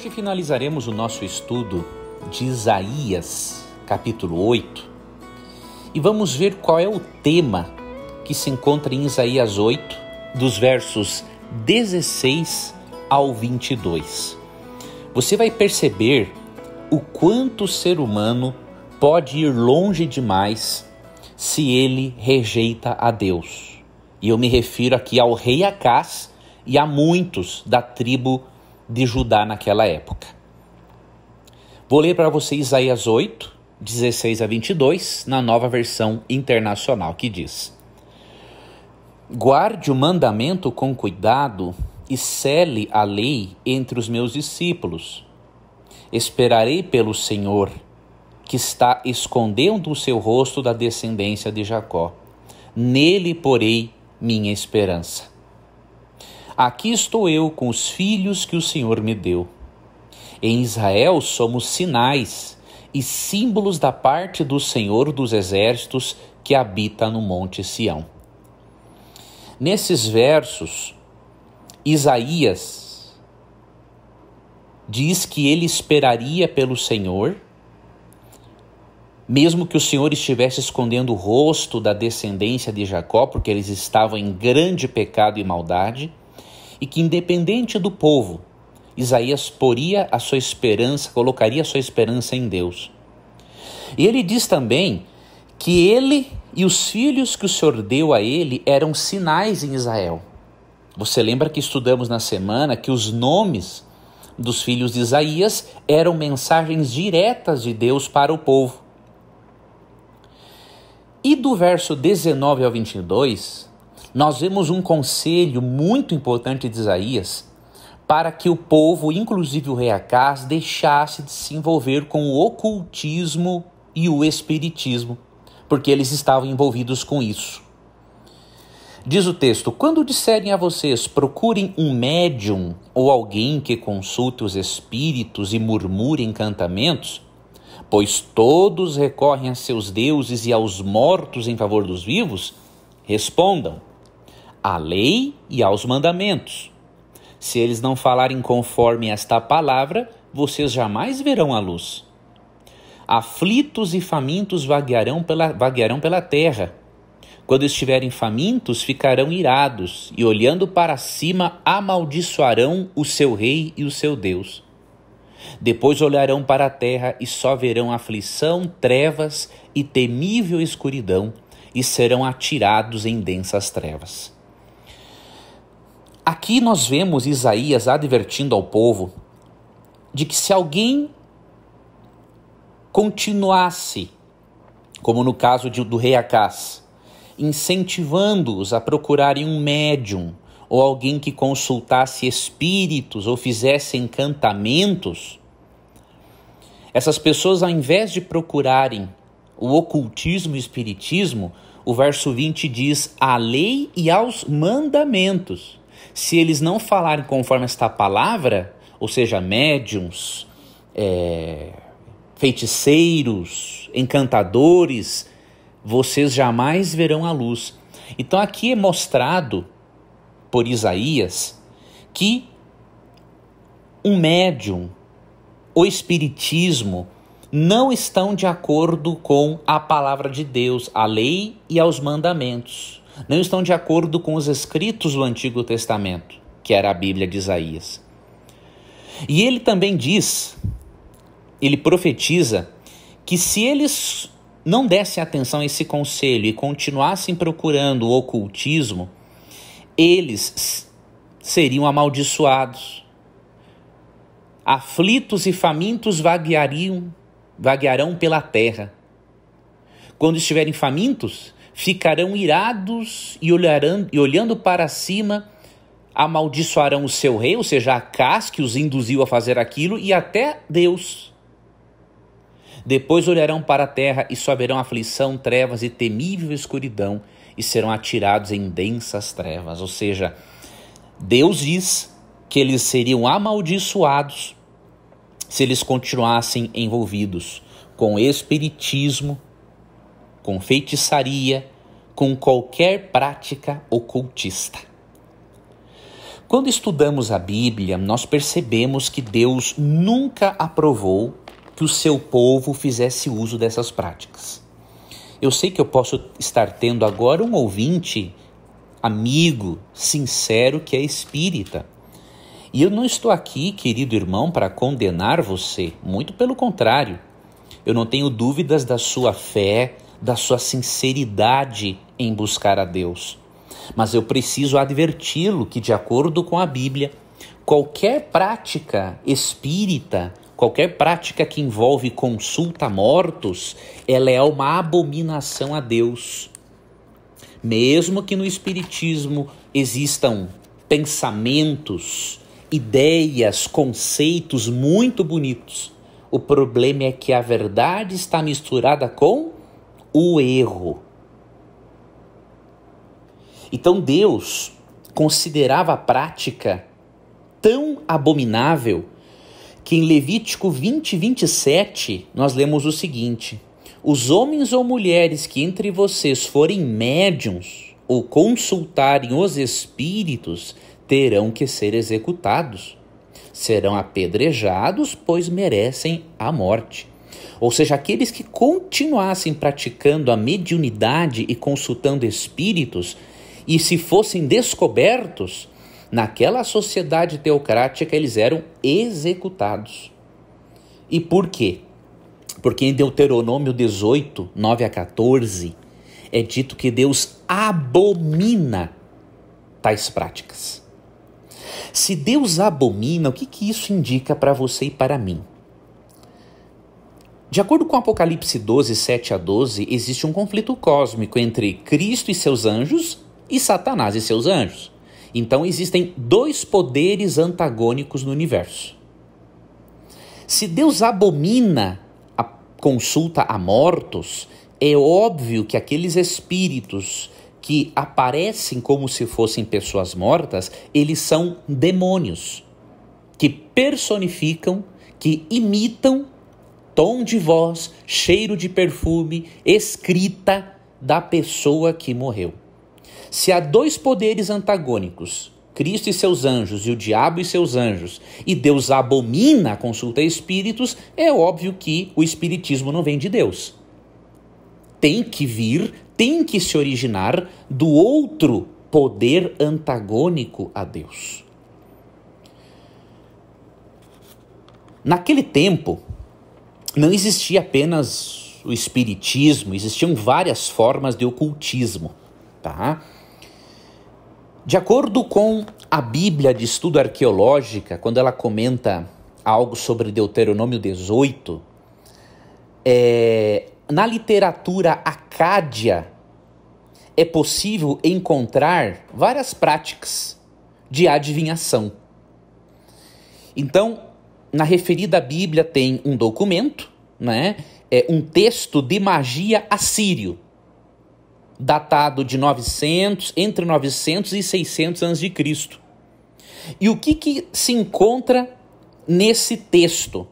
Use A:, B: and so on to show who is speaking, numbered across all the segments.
A: Hoje finalizaremos o nosso estudo de Isaías, capítulo 8, e vamos ver qual é o tema que se encontra em Isaías 8, dos versos 16 ao 22. Você vai perceber o quanto o ser humano pode ir longe demais se ele rejeita a Deus. E eu me refiro aqui ao rei Acás e a muitos da tribo de Judá naquela época. Vou ler para você Isaías 8, 16 a 22, na nova versão internacional, que diz: Guarde o mandamento com cuidado e cele a lei entre os meus discípulos. Esperarei pelo Senhor, que está escondendo o seu rosto da descendência de Jacó. Nele porei minha esperança. Aqui estou eu com os filhos que o Senhor me deu. Em Israel somos sinais e símbolos da parte do Senhor dos exércitos que habita no Monte Sião. Nesses versos, Isaías diz que ele esperaria pelo Senhor, mesmo que o Senhor estivesse escondendo o rosto da descendência de Jacó, porque eles estavam em grande pecado e maldade e que, independente do povo, Isaías poria a sua esperança, colocaria a sua esperança em Deus. E ele diz também que ele e os filhos que o Senhor deu a ele eram sinais em Israel. Você lembra que estudamos na semana que os nomes dos filhos de Isaías eram mensagens diretas de Deus para o povo. E do verso 19 ao 22, nós vemos um conselho muito importante de Isaías para que o povo, inclusive o rei Acaz, deixasse de se envolver com o ocultismo e o espiritismo, porque eles estavam envolvidos com isso. Diz o texto: Quando disserem a vocês, procurem um médium ou alguém que consulte os espíritos e murmure encantamentos, pois todos recorrem a seus deuses e aos mortos em favor dos vivos, respondam à lei e aos mandamentos. Se eles não falarem conforme esta palavra, vocês jamais verão a luz. Aflitos e famintos vaguearão pela, vaguearão pela terra. Quando estiverem famintos, ficarão irados e, olhando para cima, amaldiçoarão o seu rei e o seu Deus. Depois olharão para a terra e só verão aflição, trevas e temível escuridão, e serão atirados em densas trevas. Aqui nós vemos Isaías advertindo ao povo de que se alguém continuasse, como no caso de, do rei Acás, incentivando-os a procurarem um médium ou alguém que consultasse espíritos ou fizesse encantamentos, essas pessoas, ao invés de procurarem o ocultismo e o espiritismo, o verso 20 diz: a lei e aos mandamentos. Se eles não falarem conforme esta palavra, ou seja, médiums, é, feiticeiros, encantadores, vocês jamais verão a luz. Então aqui é mostrado por Isaías que um médium, o espiritismo, não estão de acordo com a palavra de Deus, a lei e aos mandamentos. Não estão de acordo com os escritos do Antigo Testamento, que era a Bíblia de Isaías. E ele também diz, ele profetiza, que se eles não dessem atenção a esse conselho e continuassem procurando o ocultismo, eles seriam amaldiçoados. Aflitos e famintos vagueariam vaguearão pela terra. Quando estiverem famintos, ficarão irados e, olharão, e olhando para cima, amaldiçoarão o seu rei, ou seja, a Acás, que os induziu a fazer aquilo, e até Deus. Depois olharão para a terra e só verão aflição, trevas e temível escuridão, e serão atirados em densas trevas. Ou seja, Deus diz que eles seriam amaldiçoados se eles continuassem envolvidos com espiritismo, com feitiçaria, com qualquer prática ocultista. Quando estudamos a Bíblia, nós percebemos que Deus nunca aprovou que o seu povo fizesse uso dessas práticas. Eu sei que eu posso estar tendo agora um ouvinte, amigo, sincero, que é espírita e eu não estou aqui, querido irmão, para condenar você, muito pelo contrário. Eu não tenho dúvidas da sua fé, da sua sinceridade em buscar a Deus. Mas eu preciso adverti-lo que, de acordo com a Bíblia, qualquer prática espírita, qualquer prática que envolve consulta a mortos, ela é uma abominação a Deus. Mesmo que no Espiritismo existam pensamentos ideias, conceitos muito bonitos. O problema é que a verdade está misturada com o erro. Então Deus considerava a prática tão abominável que em Levítico 20, 27, nós lemos o seguinte: Os homens ou mulheres que entre vocês forem médiums ou consultarem os espíritos terão que ser executados. Serão apedrejados, pois merecem a morte. Ou seja, aqueles que continuassem praticando a mediunidade e consultando espíritos, e se fossem descobertos, naquela sociedade teocrática eles eram executados. E por quê? Porque em Deuteronômio 18, 9 a 14, é dito que Deus abomina tais práticas. Se Deus abomina, o que, que isso indica para você e para mim? De acordo com Apocalipse 12, 7 a 12, existe um conflito cósmico entre Cristo e seus anjos e Satanás e seus anjos. Então existem dois poderes antagônicos no universo. Se Deus abomina a consulta a mortos, é óbvio que aqueles espíritos que aparecem como se fossem pessoas mortas, eles são demônios que personificam, que imitam tom de voz, cheiro de perfume, escrita da pessoa que morreu. Se há dois poderes antagônicos, Cristo e seus anjos, e o diabo e seus anjos, e Deus abomina a consulta a espíritos, é óbvio que o espiritismo não vem de Deus tem que vir, tem que se originar do outro poder antagônico a Deus. Naquele tempo, não existia apenas o espiritismo, existiam várias formas de ocultismo, tá? De acordo com a Bíblia de Estudo Arqueológica, quando ela comenta algo sobre Deuteronômio 18, é, na literatura acádia é possível encontrar várias práticas de adivinhação. Então, na referida Bíblia tem um documento, né? É um texto de magia assírio, datado de 900, entre 900 e 600 anos de Cristo. E o que, que se encontra nesse texto?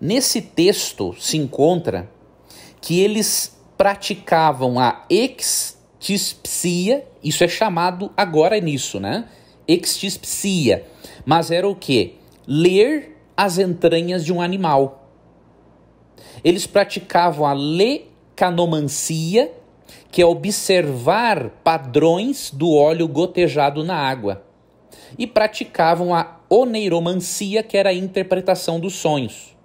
A: Nesse texto se encontra que eles praticavam a extispsia, isso é chamado agora nisso, né? Extispsia. Mas era o que? Ler as entranhas de um animal. Eles praticavam a lecanomancia, que é observar padrões do óleo gotejado na água. E praticavam a oneiromancia, que era a interpretação dos sonhos.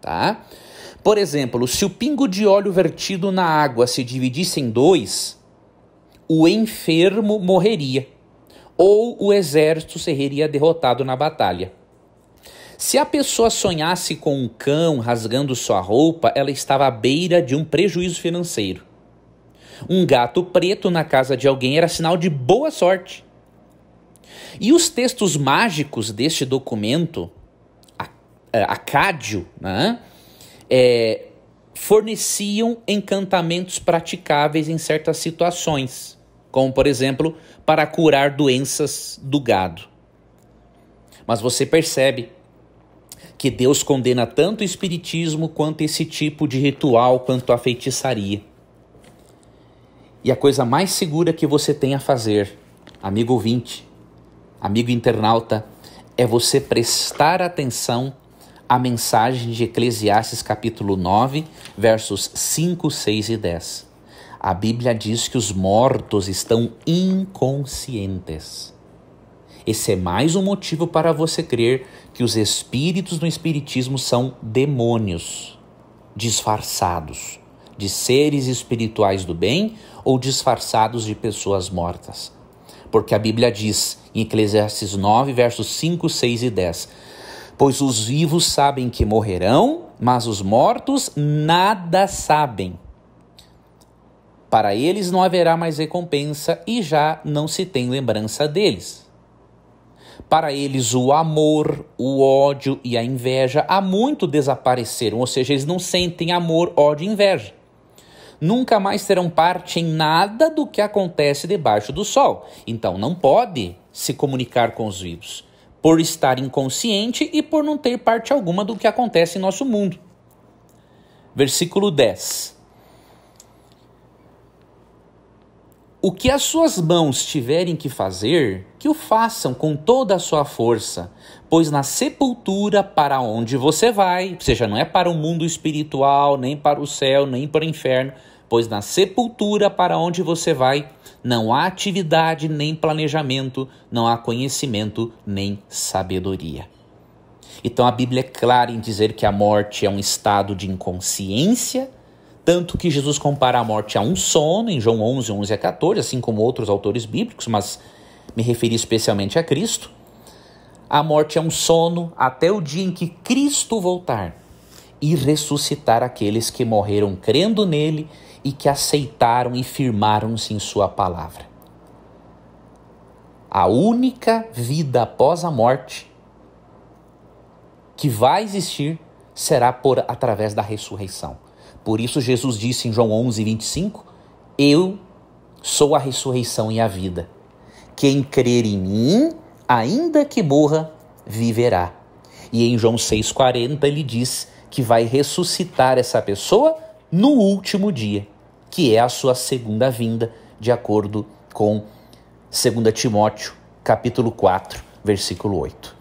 A: Tá? Por exemplo, se o pingo de óleo vertido na água se dividisse em dois, o enfermo morreria, ou o exército seria derrotado na batalha. Se a pessoa sonhasse com um cão rasgando sua roupa, ela estava à beira de um prejuízo financeiro. Um gato preto na casa de alguém era sinal de boa sorte. E os textos mágicos deste documento, é, Acádio, né, é, forneciam encantamentos praticáveis em certas situações, como por exemplo para curar doenças do gado. Mas você percebe que Deus condena tanto o espiritismo quanto esse tipo de ritual, quanto a feitiçaria. E a coisa mais segura que você tem a fazer, amigo ouvinte, amigo internauta, é você prestar atenção a mensagem de Eclesiastes capítulo 9, versos 5, 6 e 10. A Bíblia diz que os mortos estão inconscientes. Esse é mais um motivo para você crer que os espíritos no Espiritismo são demônios disfarçados de seres espirituais do bem ou disfarçados de pessoas mortas. Porque a Bíblia diz em Eclesiastes 9, versos 5, 6 e 10: Pois os vivos sabem que morrerão, mas os mortos nada sabem. Para eles não haverá mais recompensa e já não se tem lembrança deles. Para eles, o amor, o ódio e a inveja há muito desapareceram, ou seja, eles não sentem amor, ódio e inveja. Nunca mais terão parte em nada do que acontece debaixo do sol. Então não pode se comunicar com os vivos por estar inconsciente e por não ter parte alguma do que acontece em nosso mundo. Versículo 10. O que as suas mãos tiverem que fazer, que o façam com toda a sua força, pois na sepultura para onde você vai, ou seja, não é para o mundo espiritual, nem para o céu, nem para o inferno, pois na sepultura para onde você vai, não há atividade nem planejamento, não há conhecimento nem sabedoria. Então a Bíblia é clara em dizer que a morte é um estado de inconsciência, tanto que Jesus compara a morte a um sono, em João 11, 11 a 14, assim como outros autores bíblicos, mas me referi especialmente a Cristo. A morte é um sono até o dia em que Cristo voltar e ressuscitar aqueles que morreram crendo nele e que aceitaram e firmaram-se em Sua palavra. A única vida após a morte que vai existir será por através da ressurreição. Por isso Jesus disse em João 11, 25, Eu sou a ressurreição e a vida. Quem crer em mim, ainda que morra, viverá. E em João 6,40 ele diz que vai ressuscitar essa pessoa no último dia que é a sua segunda vinda, de acordo com 2 Timóteo, capítulo 4, versículo 8.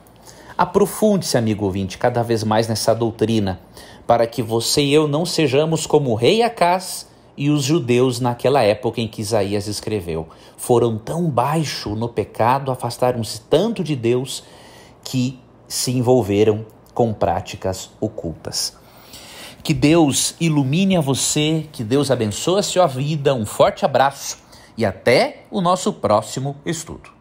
A: Aprofunde-se, amigo ouvinte, cada vez mais nessa doutrina, para que você e eu não sejamos como o rei Acás e os judeus naquela época em que Isaías escreveu. Foram tão baixo no pecado, afastaram-se tanto de Deus, que se envolveram com práticas ocultas. Que Deus ilumine a você, que Deus abençoe a sua vida. Um forte abraço e até o nosso próximo estudo.